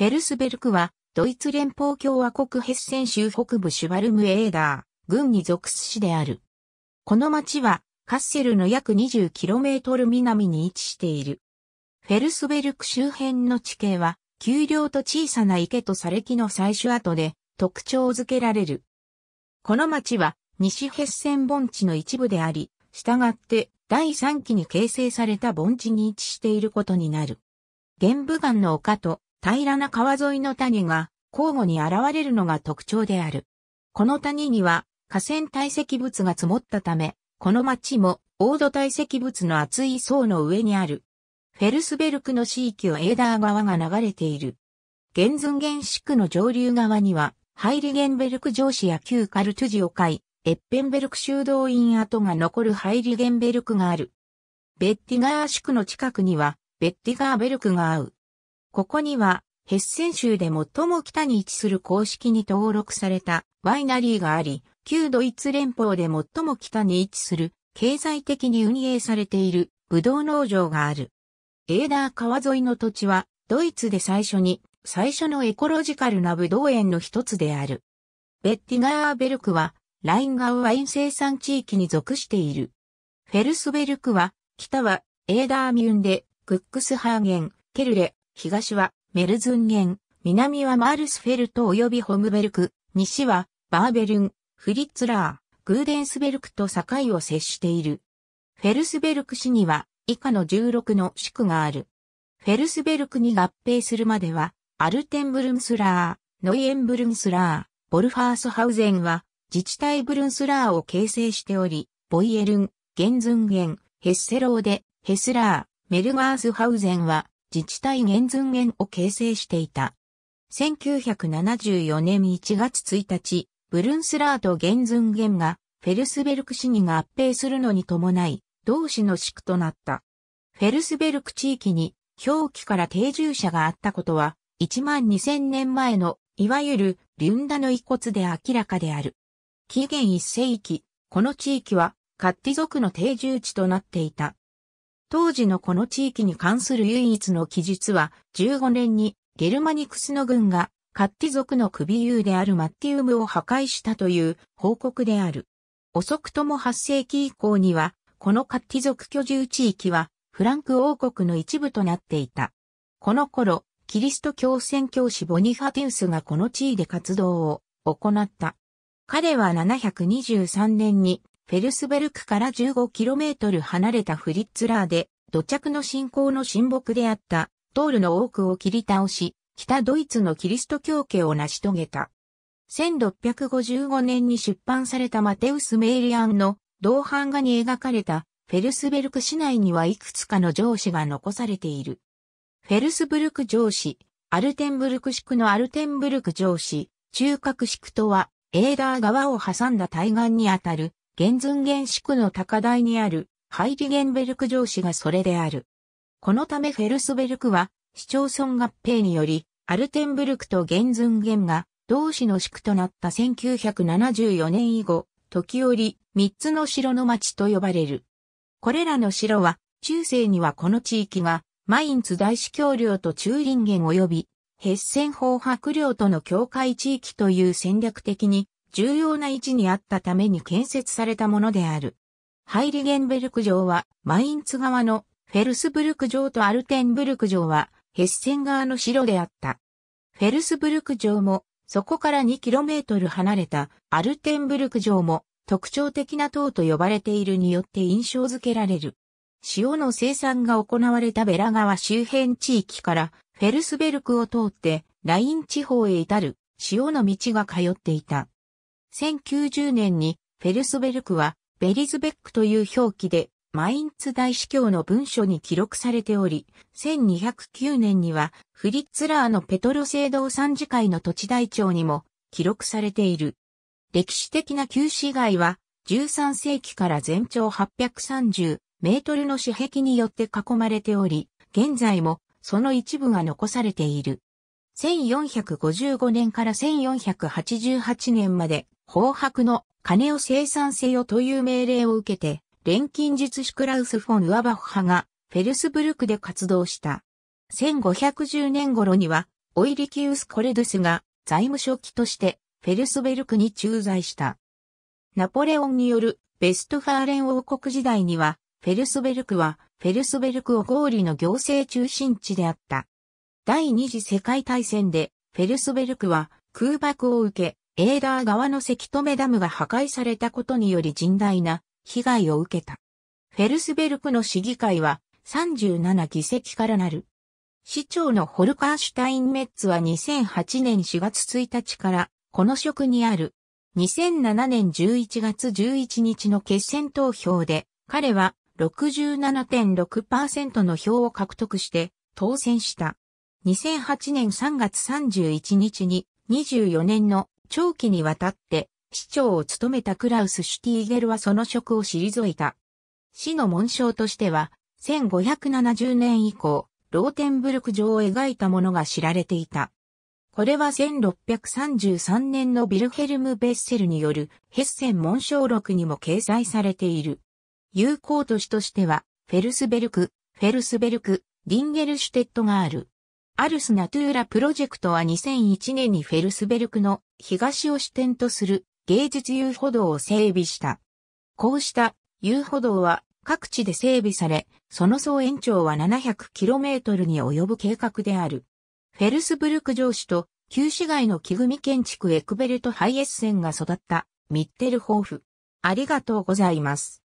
フェルスベルクは、ドイツ連邦共和国ヘッセン州北部シュバルムエーダー、軍に属す市である。この町は、カッセルの約 20km 南に位置している。フェルスベルク周辺の地形は、丘陵と小さな池と砂礫の採取跡で特徴づけられる。この町は、西ヘッセン盆地の一部であり、従って第3期に形成された盆地に位置していることになる。玄武岩の丘と平らな川沿いの谷が交互に現れるのが特徴である。この谷には河川堆積物が積もったため、この町も黄土堆積物の厚い層の上にある。フェルスベルクの地域をエーダー川が流れている。ゲンズンゲン区の上流側には、ハイリゲンベルク城市や旧カルトゥジオ海、エッペンベルク修道院跡が残るハイリゲンベルクがある。ベッティガー市区の近くには、ベッティガーベルクが合う。ここには、ヘッセン州で最も北に位置する公式に登録されたワイナリーがあり、旧ドイツ連邦で最も北に位置する経済的に運営されているブドウ農場がある。エーダー川沿いの土地はドイツで最初に最初のエコロジカルなブドウ園の一つである。ベッティガーベルクはラインガウワイン生産地域に属している。フェルスベルクは北はエーダーミュンでクックスハーゲン、ケルレ、東はメルズンゲン、南はマールスフェルト及びホムベルク、西はバーベルン、フリッツラー、グーデンスベルクと境を接している。フェルスベルク市には以下の16の地区がある。フェルスベルクに合併するまでは、アルテンブルンスラー、ノイエンブルンスラー、ボルファースハウゼンは自治体ブルンスラーを形成しており、ボイエルン、ゲンズンゲン、ヘッセローデ、ヘスラー、メルガースハウゼンは自治体現寸現を形成していた。1974年1月1日、ブルンスラート現寸現がフェルスベルク市に合併するのに伴い、同市の市区となった。フェルスベルク地域に表記から定住者があったことは、1万2000年前の、いわゆるリュンダの遺骨で明らかである。紀元1世紀、この地域は、カッティ族の定住地となっていた。当時のこの地域に関する唯一の記述は、15年にゲルマニクスの軍がカッティ族の首優であるマッティウムを破壊したという報告である。遅くとも8世紀以降には、このカッティ族居住地域はフランク王国の一部となっていた。この頃、キリスト教宣教師ボニファティウスがこの地位で活動を行った。彼は723年にフェルスベルクから 15km 離れたフリッツラーで、土着の信仰の親睦であった、トールの多くを切り倒し、北ドイツのキリスト教家を成し遂げた。1655年に出版されたマテウス・メイリアンの銅版画に描かれたフェルスベルク市内にはいくつかの城市が残されている。フェルスブルク城市、アルテンブルク宿のアルテンブルク城市、中核宿とは、エーダー川を挟んだ対岸にあたる現寸原宿区の高台にあるハイリゲンベルク城市がそれである。このためフェルスベルクは市町村合併によりアルテンブルクと現寸原が同市の市区となった1974年以後、時折三つの城の町と呼ばれる。これらの城は中世にはこの地域がマインツ大司教領と中林源及びヘッセン法白領との境界地域という戦略的に重要な位置にあったために建設されたものである。ハイリゲンベルク城は、マインツ側のフェルスブルク城とアルテンブルク城は、ヘッセン側の城であった。フェルスブルク城も、そこから 2km 離れたアルテンブルク城も、特徴的な塔と呼ばれているによって印象付けられる。塩の生産が行われたベラ川周辺地域からフェルスベルクを通ってライン地方へ至る塩の道が通っていた。1090年にフェルスベルクはベリズベックという表記でマインツ大司教の文書に記録されており、1209年にはフリッツラーのペトロ聖堂参事会の土地台帳にも記録されている。歴史的な旧市街は13世紀から全長830メートルの紙壁によって囲まれており、現在もその一部が残されている。1455年から1488年まで宝白の金を生産せよという命令を受けて、錬金術師クラウス・フォン・ウアバッハがフェルスブルクで活動した。1510年頃には、オイリキウス・コレドゥスが財務書記としてフェルスベルクに駐在した。ナポレオンによるベストファーレン王国時代には、フェルスベルクはフェルスベルクを合理の行政中心地であった。第二次世界大戦でフェルスベルクは空爆を受け、エーダー側のせき止めダムが破壊されたことにより甚大な被害を受けた。フェルスベルクの市議会は37議席からなる。市長のホルカーシュタインメッツは2008年4月1日からこの職にある。2007年11月11日の決選投票で彼は67.6%の票を獲得して当選した。2008年3月31日に24年の長期にわたって市長を務めたクラウス・シュティーゲルはその職を退いた。市の紋章としては、1570年以降、ローテンブルク城を描いたものが知られていた。これは1633年のビルヘルム・ベッセルによるヘッセン紋章録にも掲載されている。友好都市としては、フェルスベルク、フェルスベルク、ディンゲルシュテットがある。アルス・ナトゥーラプロジェクトは2001年にフェルスベルクの東を支点とする芸術遊歩道を整備した。こうした遊歩道は各地で整備され、その総延長は 700km に及ぶ計画である。フェルスブルク城市と旧市街の木組建築エクベルトハイエッセンが育ったミッテルホーフ。ありがとうございます。